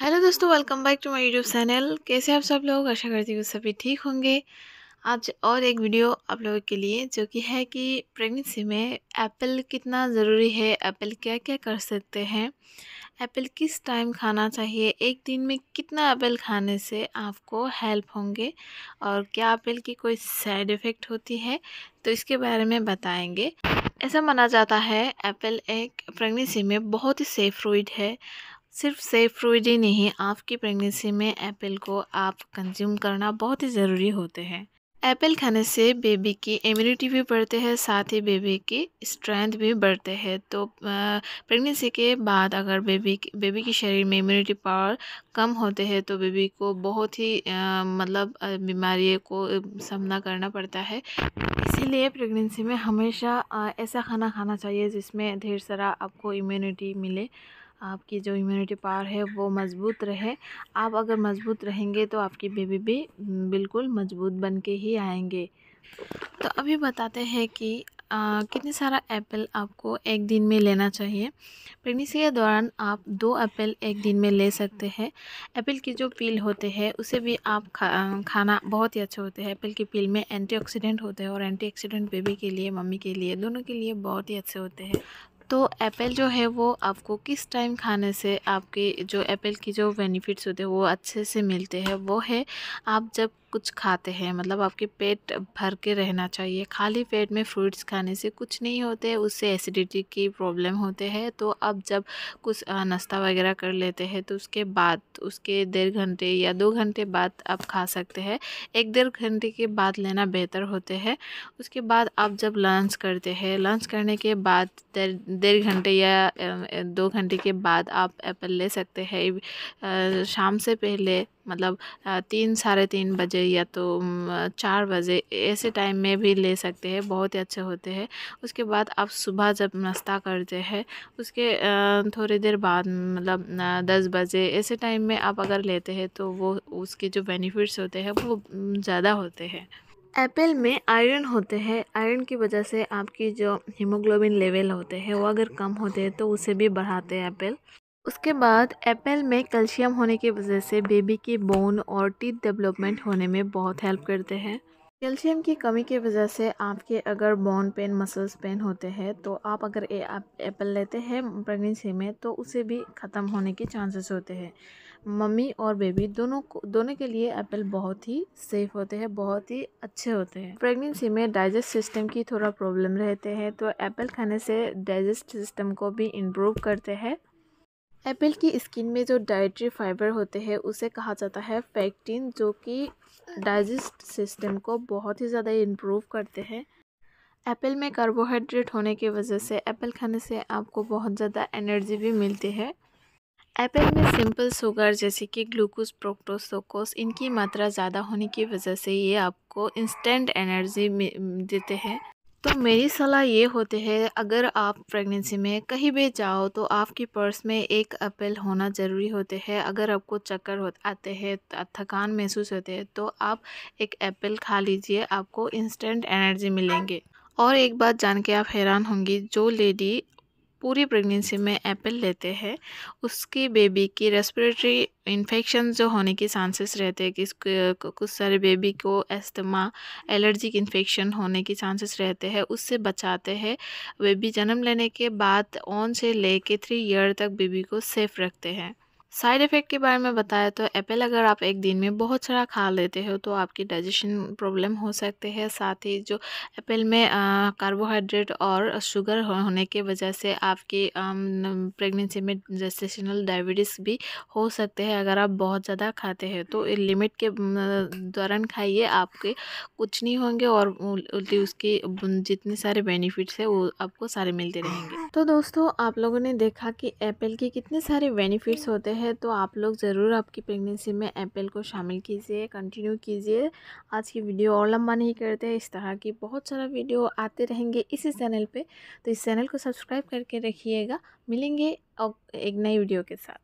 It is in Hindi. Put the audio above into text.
हेलो दोस्तों welcome back to my YouTube channel कैसे आप सब लोग आशा करती हूँ सभी ठीक होंगे आज और एक वीडियो आप लोगों के लिए जो कि है कि प्रेगनेंसी में एप्पल कितना ज़रूरी है एप्पल क्या क्या कर सकते हैं एप्पल किस टाइम खाना चाहिए एक दिन में कितना एप्पल खाने से आपको हेल्प होंगे और क्या एप्पल की कोई साइड इफ़ेक्ट होती है तो इसके बारे में बताएंगे ऐसा माना जाता है एप्पल एक प्रेगनेंसी में बहुत ही सेफ फ्रूट है सिर्फ सेफ फ्रूट ही नहीं आपकी प्रेगनेंसी में एप्पल को आप कंज्यूम करना बहुत ही ज़रूरी होते हैं एप्पल खाने से बेबी की इम्यूनिटी भी बढ़ते हैं साथ ही बेबी की स्ट्रेंथ भी बढ़ते हैं तो प्रेगनेंसी के बाद अगर बेबी बेबी के शरीर में इम्यूनिटी पावर कम होते हैं तो बेबी को बहुत ही आ, मतलब बीमारी को सामना करना पड़ता है इसीलिए प्रेगनेंसी में हमेशा ऐसा खाना खाना चाहिए जिसमें ढेर सारा आपको इम्यूनिटी मिले आपकी जो इम्यूनिटी पावर है वो मज़बूत रहे आप अगर मज़बूत रहेंगे तो आपकी बेबी भी हम्म, बिल्कुल मज़बूत बन के ही आएंगे तो अभी बताते हैं कि कितने सारा एप्पल आपको एक दिन में लेना चाहिए प्रेगनेंसी के दौरान आप दो एप्पल एक दिन में ले सकते हैं एप्पल की जो पील होते हैं उसे भी आप खा, खाना बहुत ही अच्छे होते हैं एप्पल की पील में एंटीऑक्सीडेंट होते हैं और एंटीऑक्सीडेंट बेबी के लिए मम्मी के लिए दोनों के लिए बहुत ही अच्छे होते हैं तो एप्पल जो है वो आपको किस टाइम खाने से आपके जो एप्पल की जो बेनिफिट्स होते हैं वो अच्छे से मिलते हैं वो है आप जब कुछ खाते हैं मतलब आपके पेट भर के रहना चाहिए खाली पेट में फ्रूट्स खाने से कुछ नहीं होते उससे एसिडिटी की प्रॉब्लम होते हैं तो आप जब कुछ नाश्ता वगैरह कर लेते हैं तो उसके बाद उसके डेढ़ घंटे या दो घंटे बाद आप खा सकते हैं एक डेढ़ घंटे के बाद लेना बेहतर होते हैं उसके बाद आप जब लंच करते हैं लंच करने के बाद डेढ़ घंटे या दो घंटे के बाद आप एप्पल ले सकते हैं शाम से पहले मतलब तीन साढ़े तीन बजे या तो चार बजे ऐसे टाइम में भी ले सकते हैं बहुत ही अच्छे होते हैं उसके बाद आप सुबह जब नाश्ता करते हैं उसके थोड़ी देर बाद मतलब दस बजे ऐसे टाइम में आप अगर लेते हैं तो वो उसके जो बेनिफिट्स होते हैं वो ज़्यादा होते हैं एप्पल में आयरन होते हैं आयरन की वजह से आपकी जो हीमोग्लोबिन लेवल होते हैं वो अगर कम होते हैं तो उसे भी बढ़ाते हैं एप्पल उसके बाद एप्पल में कैल्शियम होने की वजह से बेबी की बोन और टीथ डेवलपमेंट होने में बहुत हेल्प करते हैं कैल्शियम की कमी की वजह से आपके अगर बोन पेन मसल्स पेन होते हैं तो आप अगर ए, आप एप्पल लेते हैं प्रेगनेंसी में तो उसे भी ख़त्म होने के चांसेस होते हैं मम्मी और बेबी दोनों को दोनों के लिए एप्पल बहुत ही सेफ़ होते हैं बहुत ही अच्छे होते हैं प्रेगनेंसी में डाइजेस्ट सिस्टम की थोड़ा प्रॉब्लम रहते हैं तो एप्पल खाने से डाइजेस्ट सिस्टम को भी इम्प्रूव करते हैं एप्पल की स्किन में जो डाइट्री फाइबर होते हैं उसे कहा जाता है फैक्टिन जो कि डाइजेस्ट सिस्टम को बहुत ही ज़्यादा इम्प्रूव करते हैं एप्पल में कार्बोहाइड्रेट होने की वजह से एप्पल खाने से आपको बहुत ज़्यादा एनर्जी भी मिलती है एप्पल में सिंपल शुगर जैसे कि ग्लूकोज प्रोक्टोसोकोस इनकी मात्रा ज़्यादा होने की वजह से ये आपको इंस्टेंट एनर्जी देते हैं तो मेरी सलाह ये होती है अगर आप प्रेगनेंसी में कहीं भी जाओ तो आपकी पर्स में एक एप्पल होना ज़रूरी होते हैं अगर आपको चक्कर हो आते हैं थकान महसूस होते हैं तो आप एक एप्पल खा लीजिए आपको इंस्टेंट एनर्जी मिलेंगे और एक बात जान के आप हैरान होंगी जो लेडी पूरी प्रेगनेंसी में एप्पल लेते हैं उसकी बेबी की रेस्पिरेटरी इन्फेक्शन जो होने के चांसेस रहते हैं कि कुछ सारे बेबी को एस्तमा एलर्जिक इन्फेक्शन होने के चांसेस रहते हैं उससे बचाते हैं बेबी जन्म लेने के बाद ऑन से ले कर थ्री ईयर तक बेबी को सेफ रखते हैं साइड इफ़ेक्ट के बारे में बताया तो एप्पल अगर आप एक दिन में बहुत सारा खा लेते हो तो आपकी डाइजेशन प्रॉब्लम हो सकते हैं साथ ही जो एप्पल में कार्बोहाइड्रेट और शुगर होने के वजह से आपकी प्रेगनेंसी में जेस्टेशनल डायबिटीज़ भी हो सकते हैं अगर आप बहुत ज़्यादा खाते हैं तो लिमिट के दौरान खाइए आपके कुछ नहीं होंगे और उल्टी उसकी जितने सारे बेनिफिट्स है वो आपको सारे मिलते रहेंगे तो दोस्तों आप लोगों ने देखा कि एप्पल के कितने सारे बेनिफिट्स होते हैं है तो आप लोग ज़रूर आपकी प्रेगनेंसी में एप्पल को शामिल कीजिए कंटिन्यू कीजिए आज की वीडियो और लंबा नहीं करते इस तरह की बहुत सारा वीडियो आते रहेंगे इसी चैनल पे तो इस चैनल को सब्सक्राइब करके रखिएगा मिलेंगे अब एक नई वीडियो के साथ